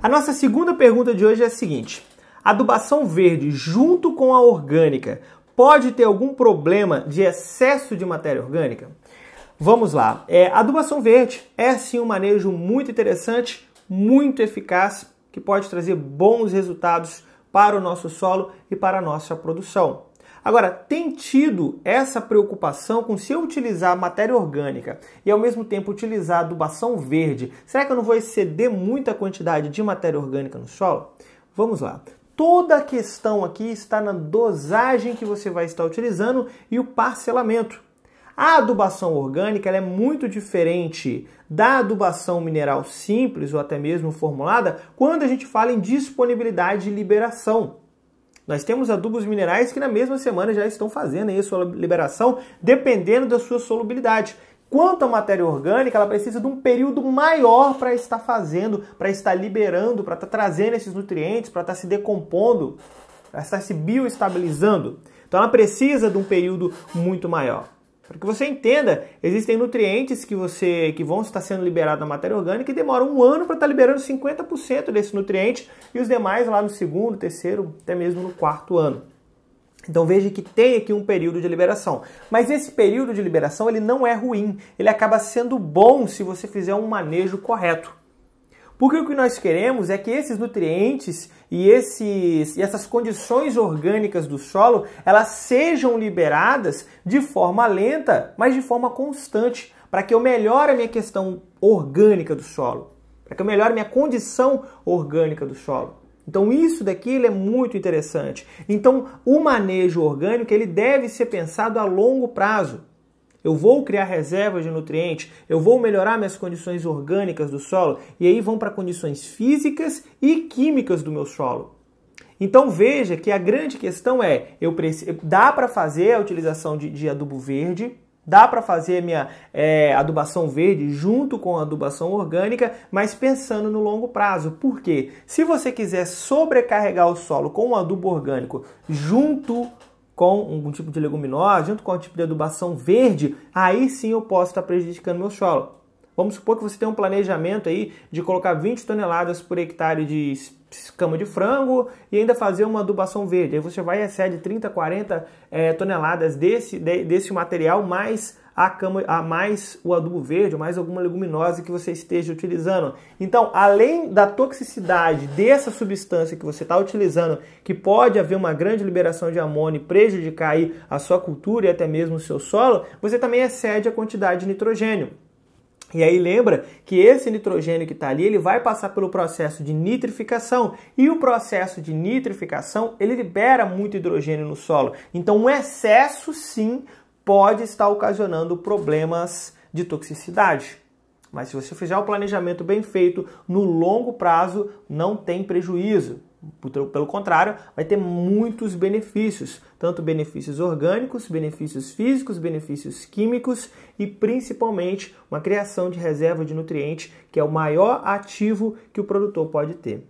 A nossa segunda pergunta de hoje é a seguinte: adubação verde junto com a orgânica pode ter algum problema de excesso de matéria orgânica? Vamos lá. É, adubação verde é sim um manejo muito interessante, muito eficaz, que pode trazer bons resultados para o nosso solo e para a nossa produção. Agora, tem tido essa preocupação com se eu utilizar matéria orgânica e ao mesmo tempo utilizar adubação verde, será que eu não vou exceder muita quantidade de matéria orgânica no solo? Vamos lá. Toda a questão aqui está na dosagem que você vai estar utilizando e o parcelamento. A adubação orgânica é muito diferente da adubação mineral simples ou até mesmo formulada quando a gente fala em disponibilidade e liberação. Nós temos adubos minerais que na mesma semana já estão fazendo aí sua liberação, dependendo da sua solubilidade. Quanto à matéria orgânica, ela precisa de um período maior para estar fazendo, para estar liberando, para estar tá trazendo esses nutrientes, para estar tá se decompondo, para estar se bioestabilizando. Então ela precisa de um período muito maior. Para que você entenda, existem nutrientes que você que vão estar sendo liberados na matéria orgânica e demora um ano para estar tá liberando 50% desse nutriente e os demais lá no segundo, terceiro, até mesmo no quarto ano. Então veja que tem aqui um período de liberação. Mas esse período de liberação ele não é ruim, ele acaba sendo bom se você fizer um manejo correto. Porque o que nós queremos é que esses nutrientes e, esses, e essas condições orgânicas do solo elas sejam liberadas de forma lenta, mas de forma constante, para que eu melhore a minha questão orgânica do solo, para que eu melhore a minha condição orgânica do solo. Então isso daqui é muito interessante. Então o manejo orgânico ele deve ser pensado a longo prazo eu vou criar reservas de nutrientes, eu vou melhorar minhas condições orgânicas do solo, e aí vão para condições físicas e químicas do meu solo. Então veja que a grande questão é, eu preciso, dá para fazer a utilização de, de adubo verde, Dá para fazer minha é, adubação verde junto com a adubação orgânica, mas pensando no longo prazo. Por quê? Se você quiser sobrecarregar o solo com um adubo orgânico junto com um tipo de leguminosa, junto com um tipo de adubação verde, aí sim eu posso estar prejudicando meu solo. Vamos supor que você tem um planejamento aí de colocar 20 toneladas por hectare de cama de frango e ainda fazer uma adubação verde. Aí você vai e excede 30, 40 é, toneladas desse, de, desse material mais a, cama, a mais o adubo verde, ou mais alguma leguminosa que você esteja utilizando. Então, além da toxicidade dessa substância que você está utilizando, que pode haver uma grande liberação de amônio e prejudicar aí a sua cultura e até mesmo o seu solo, você também excede a quantidade de nitrogênio. E aí lembra que esse nitrogênio que está ali, ele vai passar pelo processo de nitrificação. E o processo de nitrificação, ele libera muito hidrogênio no solo. Então, um excesso, sim, pode estar ocasionando problemas de toxicidade. Mas se você fizer um planejamento bem feito, no longo prazo não tem prejuízo. Pelo contrário, vai ter muitos benefícios, tanto benefícios orgânicos, benefícios físicos, benefícios químicos e principalmente uma criação de reserva de nutrientes, que é o maior ativo que o produtor pode ter.